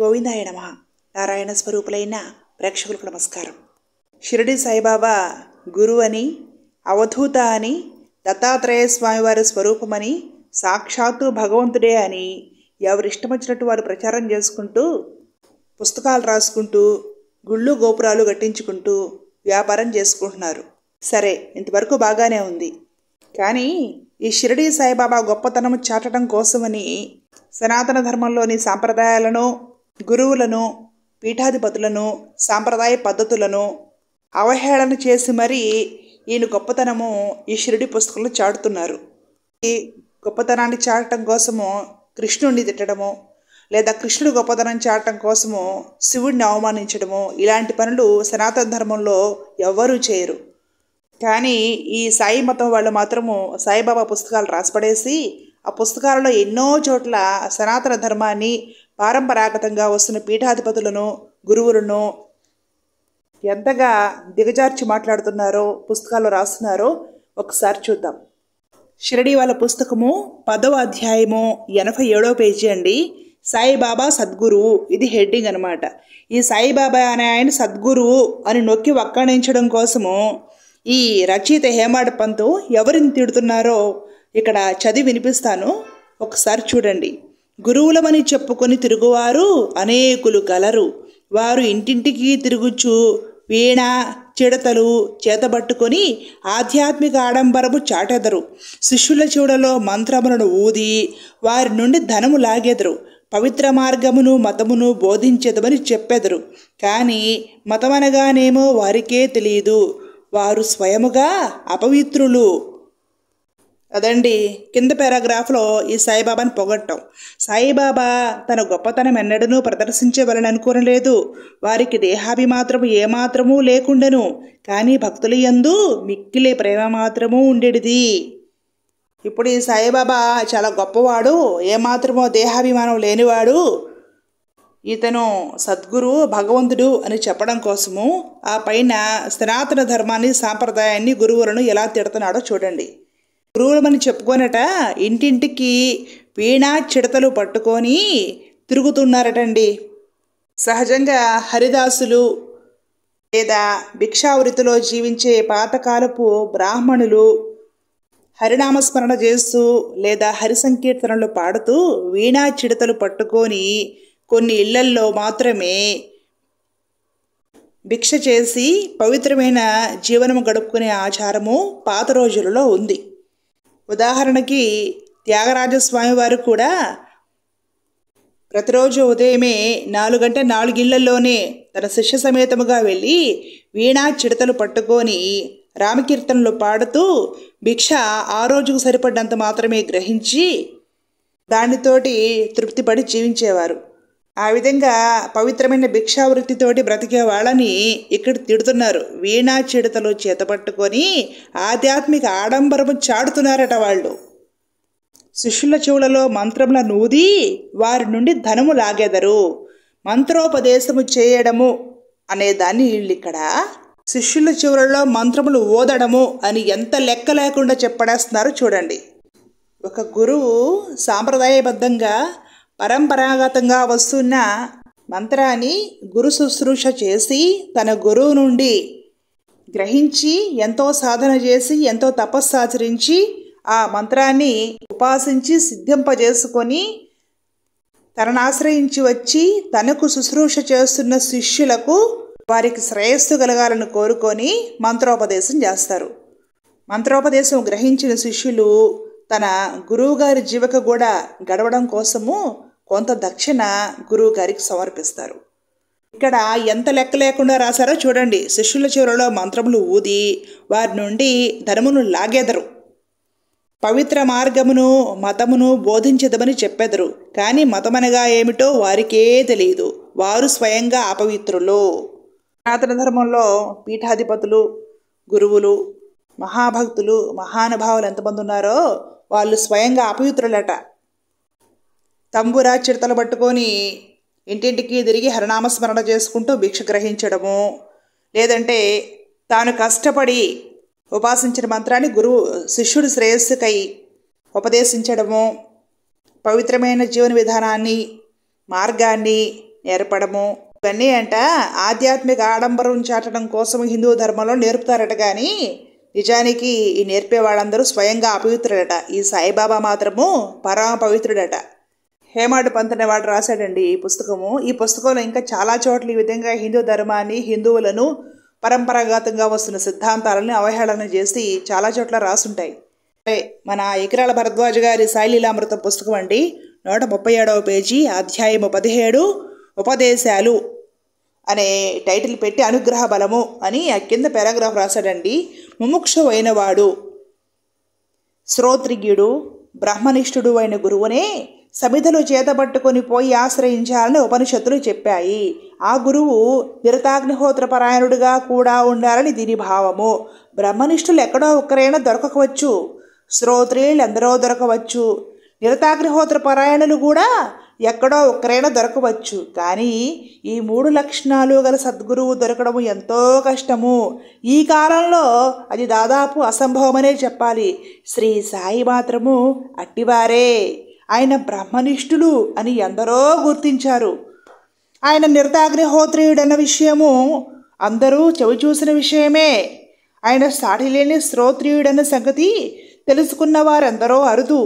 గోవిందాయ నమ నారాయణ స్వరూపులైన ప్రేక్షకులకు నమస్కారం షిరడి సాయిబాబా గురు అని అవధూత అని దత్తాత్రేయ స్వామివారి స్వరూపమని సాక్షాత్తు భగవంతుడే అని ఎవరిష్టం వచ్చినట్టు వారు ప్రచారం చేసుకుంటూ పుస్తకాలు రాసుకుంటూ గుళ్ళు గోపురాలు గట్టించుకుంటూ వ్యాపారం చేసుకుంటున్నారు సరే ఇంతవరకు బాగానే ఉంది కానీ ఈ షిరిడీ సాయిబాబా గొప్పతనం చాటడం కోసమని సనాతన ధర్మంలోని సాంప్రదాయాలను గురువులను పీఠాధిపతులను సాంప్రదాయ పద్ధతులను అవహేళన చేసి మరీ ఈయన గొప్పతనము ఈశ్వరుడి పుస్తకంలో చాటుతున్నారు ఈ గొప్పతనాన్ని చాటడం కోసము కృష్ణుడిని తిట్టడము లేదా కృష్ణుడు గొప్పతనం చాటడం కోసము శివుడిని అవమానించడము ఇలాంటి పనులు సనాతన ధర్మంలో ఎవ్వరూ చేయరు కానీ ఈ సాయి మతం వాళ్ళు మాత్రము సాయిబాబా పుస్తకాలు రాసిపడేసి ఆ పుస్తకాలలో ఎన్నో చోట్ల సనాతన ధర్మాన్ని పారంపరాగతంగా వస్తున్న పీఠాధిపతులను గురువులను ఎంతగా దిగజార్చి మాట్లాడుతున్నారో పుస్తకాలు రాస్తున్నారో ఒకసారి చూద్దాం షిరడి వాళ్ళ పుస్తకము పదవ అధ్యాయము ఎనభై ఏడో పేజీ అండి సాయిబాబా సద్గురువు ఇది హెడ్డింగ్ అనమాట ఈ సాయిబాబా అనే ఆయన సద్గురువు అని నొక్కి వక్కాణించడం కోసము ఈ రచయిత హేమాడ పంతు ఎవరిని తిడుతున్నారో ఇక్కడ చదివి వినిపిస్తాను ఒకసారి చూడండి గురువులమని చెప్పుకొని తిరుగువారు అనేకులు కలరు వారు ఇంటింటికి తిరుగుచు వీణ చిడతలు చేతబట్టుకొని ఆధ్యాత్మిక ఆడంబరము చాటెదరు శిష్యుల చూడలో మంత్రములను ఊది వారి నుండి ధనము లాగెదరు పవిత్ర మార్గమును మతమును బోధించదమని చెప్పెదరు కానీ మతమనగానేమో వారికే తెలియదు వారు స్వయముగా అపవిత్రులు కదండి కింద పారాగ్రాఫ్లో ఈ సాయిబాబాను పొగట్టం సాయిబాబా తన గొప్పతనం ఎన్నడనూ ప్రదర్శించవలని అనుకోనలేదు వారికి దేహాభిమాత్రము ఏమాత్రమూ లేకుండెను కానీ భక్తుల యందు మిక్కిలే ప్రేమ మాత్రము ఉండేది ఇప్పుడు ఈ సాయిబాబా చాలా గొప్పవాడు ఏమాత్రమో దేహాభిమానం లేనివాడు ఇతను సద్గురు భగవంతుడు అని చెప్పడం కోసము ఆ పైన సనాతన ధర్మాన్ని సాంప్రదాయాన్ని గురువులను ఎలా తిడుతున్నాడో చూడండి గురువులమని చెప్పుకోనట ఇంటింటికి వీణా చిడతలు పట్టుకొని తిరుగుతున్నారటండి సహజంగా హరిదాసులు లేదా భిక్షావృతిలో జీవించే పాతకాలపు బ్రాహ్మణులు హరినామస్మరణ చేస్తూ లేదా హరి సంకీర్తనలు పాడుతూ వీణా చిడతలు పట్టుకొని కొన్ని ఇళ్లల్లో మాత్రమే భిక్ష చేసి పవిత్రమైన జీవనం గడుపుకునే ఆచారము పాత రోజులలో ఉంది ఉదాహరణకి త్యాగరాజస్వామి వారు కూడా ప్రతిరోజు ఉదయమే నాలుగంట నాలుగిళ్లలోనే తన శిష్య సమేతముగా వెళ్ళి వీణా చిడతలు పట్టుకొని రామకీర్తనలు పాడుతూ భిక్ష ఆ రోజుకు సరిపడ్డంత మాత్రమే గ్రహించి దానితోటి తృప్తిపడి జీవించేవారు ఆ విధంగా పవిత్రమైన భిక్షావృత్తితోటి బ్రతికే వాళ్ళని ఇక్కడ తిడుతున్నారు వీణా చిడతలు చేతపట్టుకొని ఆధ్యాత్మిక ఆడంబరము చాడుతున్నారట వాళ్ళు శిష్యుల చెవులలో మంత్రముల నూది వారి నుండి ధనము లాగెదరు మంత్రోపదేశము చేయడము అనే దాన్ని ఇక్కడ శిష్యుల చెవులలో మంత్రములు ఓదడము అని ఎంత లెక్క లేకుండా చెప్పడేస్తున్నారు చూడండి ఒక గురువు సాంప్రదాయబద్ధంగా పరంపరాగతంగా వస్తున్న మంత్రాన్ని గురు శుశ్రూష చేసి తన గురువు నుండి గ్రహించి ఎంతో సాధన చేసి ఎంతో తపస్సాచరించి ఆ మంత్రాన్ని ఉపాసించి సిద్ధింపజేసుకొని తనను ఆశ్రయించి వచ్చి తనకు శుశ్రూష చేస్తున్న శిష్యులకు వారికి శ్రేయస్సు కలగాలని కోరుకొని మంత్రోపదేశం చేస్తారు మంత్రోపదేశం గ్రహించిన శిష్యులు తన గురువుగారి జీవక కూడా గడవడం కోసము కొంత దక్షిణ గురువుగారికి సమర్పిస్తారు ఇక్కడ ఎంత లెక్క లేకుండా రాశారో చూడండి శిష్యుల చివరలో మంత్రములు ఊది వారి నుండి ధనమును లాగేదరు పవిత్ర మార్గమును మతమును బోధించదమని చెప్పెదరు కానీ మతమనగా ఏమిటో వారికే తెలియదు వారు స్వయంగా అపవిత్రులు సనాతన ధర్మంలో పీఠాధిపతులు గురువులు మహాభక్తులు మహానుభావులు ఎంతమంది ఉన్నారో వాళ్ళు స్వయంగా అపవిత్రులట తంబురా చిడతలు పట్టుకొని ఇంటింటికి తిరిగి హరినామస్మరణ చేసుకుంటూ భిక్ష గ్రహించడము లేదంటే తాను కష్టపడి ఉపాసించిన మంత్రాన్ని గురువు శిష్యుడు శ్రేయస్సుకై ఉపదేశించడము పవిత్రమైన జీవన విధానాన్ని మార్గాన్ని నేర్పడము ఇవన్నీ అంట ఆధ్యాత్మిక ఆడంబరం చాటడం కోసం హిందూ ధర్మంలో నేర్పుతారట కానీ నిజానికి ఈ నేర్పే వాళ్ళందరూ స్వయంగా అపవిత్రుడట ఈ సాయిబాబా మాత్రము పరమ పవిత్రుడట హేమాడు పంత్ అనేవాడు రాశాడండి ఈ పుస్తకము ఈ పుస్తకంలో ఇంకా చాలా చోట్ల ఈ విధంగా హిందూ ధర్మాన్ని హిందువులను పరంపరాగతంగా వస్తున్న సిద్ధాంతాలను అవహేళన చేసి చాలా చోట్ల రాసుంటాయి మన ఎకిరాల భరద్వాజ గారి శైలీలామృతం పుస్తకం అండి నూట ముప్పై ఏడవ పేజీ అధ్యాయము పదిహేడు ఉపదేశాలు అనే టైటిల్ పెట్టి అనుగ్రహ బలము అని ఆ కింద పారాగ్రాఫ్ రాశాడండి ముముక్షువైనవాడు శ్రోత్రిగ్యుడు బ్రహ్మనిష్ఠుడు అయిన గురువునే సమిధలు చేతబట్టుకొని పోయి ఆశ్రయించాలని ఉపనిషత్తులు చెప్పాయి ఆ గురువు నిరతాగ్నిహోత్రపరాయణుడిగా కూడా ఉండాలని దీని భావము బ్రహ్మనిష్ఠులు ఎక్కడో ఒక్కరైనా దొరకవచ్చు ఎందరో దొరకవచ్చు పరాయణులు కూడా ఎక్కడో ఒక్కరైనా దొరకవచ్చు కానీ ఈ మూడు లక్షణాలు గల సద్గురువు దొరకడం ఎంతో కష్టము ఈ కాలంలో అది దాదాపు అసంభవమనే చెప్పాలి శ్రీ సాయి మాత్రము అట్టివారే ఆయన బ్రహ్మనిష్ఠులు అని ఎందరో గుర్తించారు ఆయన నిరతాగ్నిహోత్రియుడన్న విషయము అందరూ చెవి చూసిన విషయమే ఆయన సాటిలేని శ్రోత్రియుడన్న సంగతి తెలుసుకున్న వారెందరో అరుదు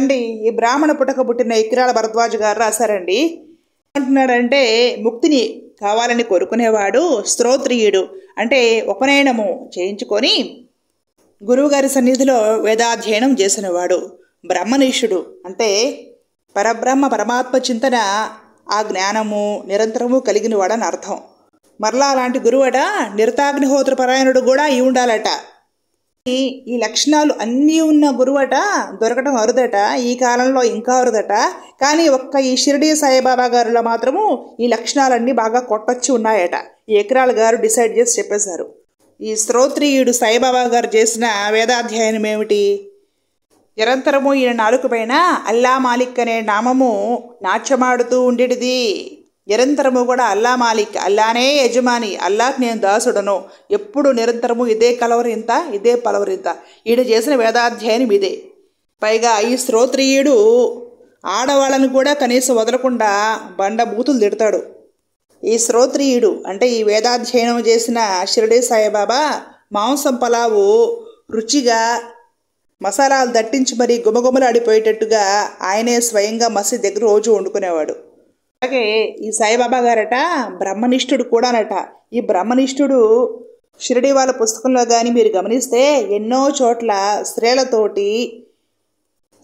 అండి ఈ బ్రాహ్మణ పుటక పుట్టిన ఇక్రాల భరద్వాజు గారు రాశారండి అంటున్నాడంటే ముక్తిని కావాలని కోరుకునేవాడు స్తోత్రియుడు అంటే ఉపనయనము చేయించుకొని గురువుగారి సన్నిధిలో వేదాధ్యయనం చేసినవాడు బ్రహ్మనీషుడు అంటే పరబ్రహ్మ పరమాత్మ చింతన ఆ జ్ఞానము నిరంతరము కలిగినవాడని అర్థం మరలా అలాంటి గురువట నిరతాగ్నిహోత్ర పరాయణుడు కూడా అయి ఉండాలట ఈ లక్షణాలు అన్నీ ఉన్న గురువట దొరకటం అరుదట ఈ కాలంలో ఇంకా అరుదట కానీ ఒక్క ఈ షిరిడి సాయిబాబా గారిలో మాత్రము ఈ లక్షణాలన్నీ బాగా కొట్టొచ్చి ఉన్నాయట ఈ ఎకరాల గారు డిసైడ్ చేసి చెప్పేశారు ఈ శ్రోత్రియుడు సాయిబాబా గారు చేసిన వేదాధ్యయనం ఏమిటి నిరంతరము ఈయన నాలుగు పైన అల్లా మాలిక్ అనే నామము నాట్యమాడుతూ ఉండేటిది నిరంతరము కూడా అల్లా మాలిక్ అల్లానే యజమాని అల్లాకి నేను దాసుడను ఎప్పుడు నిరంతరము ఇదే కలవరింత ఇదే పలవరింత ఈడు చేసిన వేదాధ్యాయనం ఇదే పైగా ఈ శ్రోత్రియుడు ఆడవాళ్ళను కూడా కనీసం వదలకుండా బండ బూతులు తిడతాడు ఈ శ్రోత్రియుడు అంటే ఈ వేదాధ్యయనం చేసిన షిరిడి సాయిబాబా మాంసం పలావు రుచిగా మసాలాలు దట్టించి మరీ గుమగుమలు ఆడిపోయేటట్టుగా ఆయనే స్వయంగా మసీద్ దగ్గర రోజు వండుకునేవాడు అలాగే ఈ సాయిబాబా గారట బ్రహ్మనిష్ఠుడు కూడానట ఈ బ్రహ్మనిష్ఠుడు షిరిడి వాళ్ళ పుస్తకంలో కానీ మీరు గమనిస్తే ఎన్నో చోట్ల స్త్రీలతోటి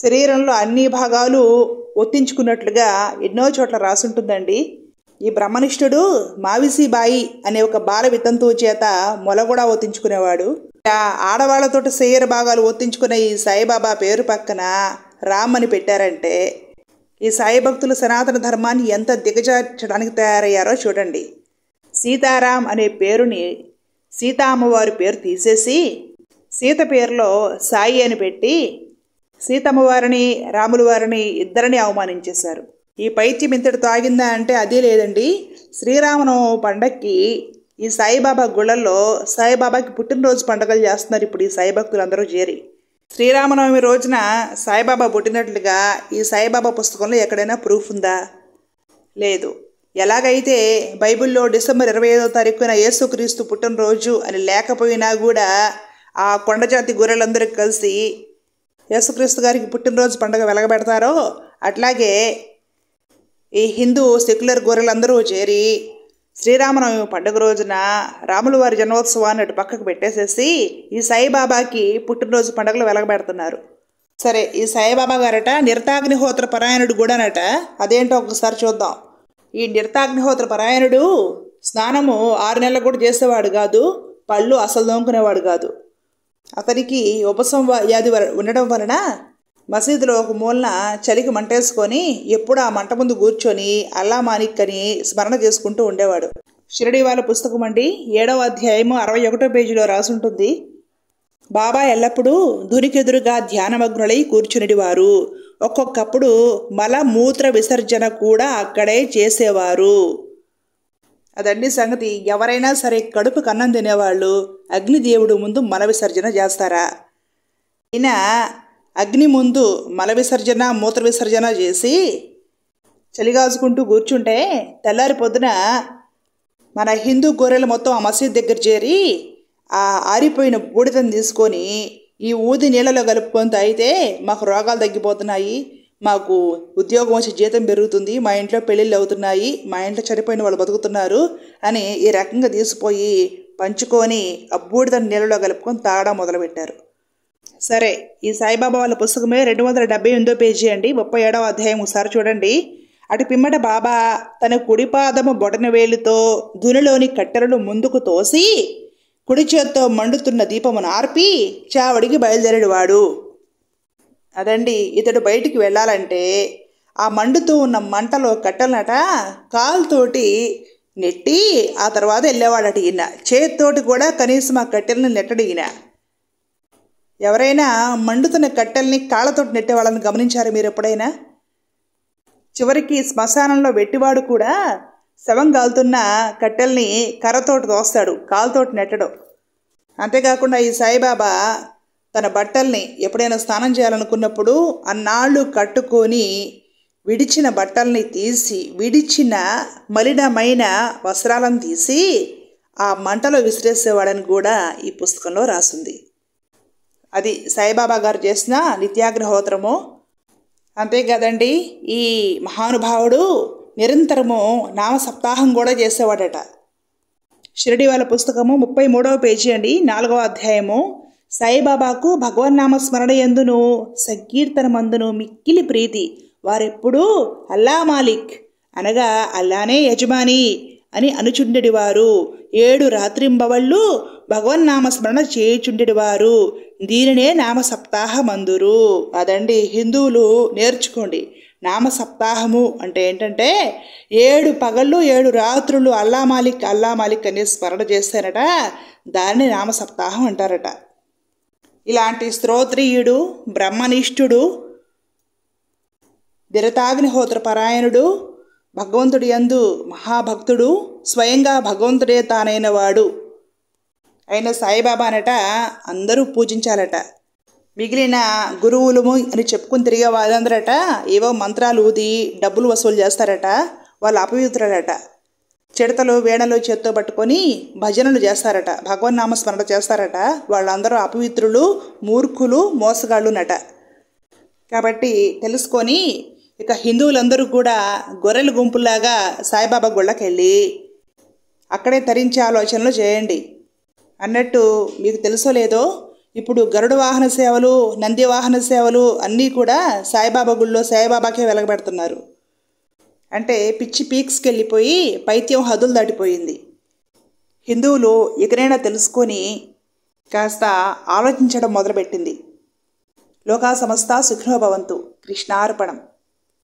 శరీరంలో అన్ని భాగాలు ఒత్తించుకున్నట్లుగా ఎన్నో చోట్ల రాసుంటుందండి ఈ బ్రహ్మనిష్ఠుడు మావిసిబాయి అనే ఒక బాల వితంతువు చేత మొల కూడా ఒత్తించుకునేవాడు ఆడవాళ్లతో శరీర భాగాలు ఒత్తించుకునే ఈ సాయిబాబా పేరు పక్కన రామ్ అని పెట్టారంటే ఈ సాయి భక్తులు సనాతన ధర్మాన్ని ఎంత దిగజార్చడానికి తయారయ్యారో చూడండి సీతారాం అనే పేరుని సీతామ్మవారి పేరు తీసేసి సీత పేరులో సాయి అని పెట్టి సీతమ్మవారిని రాముల వారిని ఇద్దరిని అవమానించేశారు ఈ పైత్యం ఇంతటి తాగిందా అంటే అదే లేదండి శ్రీరామనవమి పండక్కి ఈ సాయిబాబా గుళ్ళల్లో సాయిబాబాకి పుట్టినరోజు పండుగలు చేస్తున్నారు ఇప్పుడు ఈ అందరూ చేరి శ్రీరామనవమి రోజున సాయిబాబా పుట్టినట్లుగా ఈ సాయిబాబా పుస్తకంలో ఎక్కడైనా ప్రూఫ్ ఉందా లేదు ఎలాగైతే బైబిల్లో డిసెంబర్ ఇరవై ఐదో తారీఖున యేసుక్రీస్తు పుట్టినరోజు అని లేకపోయినా కూడా ఆ కొండజాతి గొర్రెలందరికీ కలిసి యేసుక్రీస్తు గారికి పుట్టినరోజు పండుగ వెలగబెడతారో అట్లాగే ఈ హిందూ సెక్యులర్ గొర్రెలందరూ చేరి శ్రీరామనవమి పండుగ రోజున రాముల వారి జన్మోత్సవాన్ని అటు పక్కకు పెట్టేసేసి ఈ సాయిబాబాకి పుట్టినరోజు పండుగలు వెలగబెడుతున్నారు సరే ఈ సాయిబాబా గారట నిర్తాగ్నిహోత్ర పరాయణుడు కూడానట అదేంటో ఒకసారి చూద్దాం ఈ నిర్తాగ్నిహోత్ర పరాయణుడు స్నానము ఆరు నెలలు కూడా చేసేవాడు కాదు పళ్ళు అసలు దోముకునేవాడు కాదు అతనికి ఉపసం వ్యాధి ఉండడం వలన మసీదులో ఒక మూలన చలికి మంటేసుకొని ఎప్పుడు ఆ మంట ముందు కూర్చొని అల్లా మానిక్ అని స్మరణ చేసుకుంటూ ఉండేవాడు షిరడి వాళ్ళ పుస్తకం అండి ఏడవ అధ్యాయము అరవై ఒకటో పేజీలో రాసుంటుంది బాబా ఎల్లప్పుడూ ధునికెదురుగా ధ్యానమగ్నులై కూర్చునిటివారు ఒక్కొక్కప్పుడు మల మూత్ర విసర్జన కూడా అక్కడే చేసేవారు అదండి సంగతి ఎవరైనా సరే కడుపు కన్నం తినేవాళ్ళు అగ్నిదేవుడు ముందు మల విసర్జన చేస్తారా ఈయన అగ్ని ముందు మల విసర్జన మూత్ర విసర్జన చేసి చలిగాల్చుకుంటూ కూర్చుంటే తెల్లారి పొద్దున మన హిందూ గొర్రెలు మొత్తం ఆ మసీద్ దగ్గర చేరి ఆ ఆరిపోయిన బూడిదని తీసుకొని ఈ ఊది నీళ్ళలో కలుపుకొని తాగితే మాకు రోగాలు తగ్గిపోతున్నాయి మాకు ఉద్యోగం వచ్చి జీతం పెరుగుతుంది మా ఇంట్లో పెళ్ళిళ్ళు అవుతున్నాయి మా ఇంట్లో చనిపోయిన వాళ్ళు బతుకుతున్నారు అని ఈ రకంగా తీసుకుపోయి పంచుకొని ఆ బూడిద నీళ్ళలో కలుపుకొని తాగడం మొదలుపెట్టారు సరే ఈ సాయిబాబా వాళ్ళ పుస్తకమే రెండు వందల డెబ్బై ఎనిమిదో పేజీ అండి ముప్పై ఏడవ అధ్యాయం ఒకసారి చూడండి అటు పిమ్మట బాబా తన కుడిపాదము బొటన వేలుతో దునిలోని కట్టెలను ముందుకు తోసి కుడి చేత్తో మండుతున్న దీపమును ఆర్పి చావడికి బయలుదేరాడు వాడు అదండి ఇతడు బయటికి వెళ్ళాలంటే ఆ మండుతూ ఉన్న మంటలో కట్టెలనట కాలుతోటి నెట్టి ఆ తర్వాత వెళ్ళేవాడట ఈయన చేతితోటి కూడా కనీసం ఆ కట్టెలను నెట్టడు ఈయన ఎవరైనా మండుతున్న కట్టెల్ని కాళ్ళతో నెట్టేవాళ్ళని గమనించారు మీరు ఎప్పుడైనా చివరికి శ్మశానంలో వెట్టివాడు కూడా శవం కాలుతున్న కట్టెల్ని కర్రతోటి తోస్తాడు కాలుతోటి నెట్టడు అంతేకాకుండా ఈ సాయిబాబా తన బట్టల్ని ఎప్పుడైనా స్నానం చేయాలనుకున్నప్పుడు అన్నాళ్ళు కట్టుకొని విడిచిన బట్టల్ని తీసి విడిచిన మలినమైన వస్త్రాలను తీసి ఆ మంటలో విసిరేసేవాడని కూడా ఈ పుస్తకంలో రాసింది అది సాయిబాబా గారు చేసిన నిత్యాగ్రహోత్తరము అంతేకాదండి ఈ మహానుభావుడు నిరంతరము నామ సప్తాహం కూడా చేసేవాడట షిరిడి వాళ్ళ పుస్తకము ముప్పై మూడవ పేజీ అండి నాలుగవ అధ్యాయము సాయిబాబాకు భగవన్ నామస్మరణ ఎందును సంకీర్తనమందును మిక్కిలి ప్రీతి వారెప్పుడూ అల్లా మాలిక్ అనగా అల్లానే యజమాని అని అనుచుండెడివారు ఏడు రాత్రింబవళ్ళు నామస్మరణ చేయుచుండెడివారు దీనినే నామ మందురు అదండి హిందువులు నేర్చుకోండి నామ సప్తాహము అంటే ఏంటంటే ఏడు పగళ్ళు ఏడు రాత్రులు అల్లా మాలిక్ అల్లా మాలిక్ అనే స్మరణ చేస్తారట దాన్ని నామ సప్తాహం అంటారట ఇలాంటి స్తోత్రియుడు బ్రహ్మనిష్ఠుడు దిరతాగ్నిహోత్ర పరాయణుడు భగవంతుడి యందు మహాభక్తుడు స్వయంగా భగవంతుడే తానైన వాడు అయిన సాయిబాబానట అందరూ పూజించాలట మిగిలిన గురువులు అని చెప్పుకుని తిరిగే వాళ్ళందరట ఏవో మంత్రాలు ఊది డబ్బులు వసూలు చేస్తారట వాళ్ళు అపవిత్రులట చిడతలు వేణలు చేత్తో పట్టుకొని భజనలు చేస్తారట నామస్మరణ చేస్తారట వాళ్ళందరూ అపవిత్రులు మూర్ఖులు మోసగాళ్ళు నట కాబట్టి తెలుసుకొని ఇక హిందువులందరూ కూడా గొర్రెల గుంపులాగా సాయిబాబా గుళ్ళకెళ్ళి అక్కడే తరించే ఆలోచనలు చేయండి అన్నట్టు మీకు తెలుసో లేదో ఇప్పుడు గరుడ వాహన సేవలు నంది వాహన సేవలు అన్నీ కూడా సాయిబాబా గుళ్ళో సాయిబాబాకే వెలగబెడుతున్నారు అంటే పిచ్చి పీక్స్కి వెళ్ళిపోయి పైత్యం హదులు దాటిపోయింది హిందువులు ఇకనైనా తెలుసుకొని కాస్త ఆలోచించడం మొదలుపెట్టింది లోకా సమస్త సుఖినోభవంతు కృష్ణార్పణం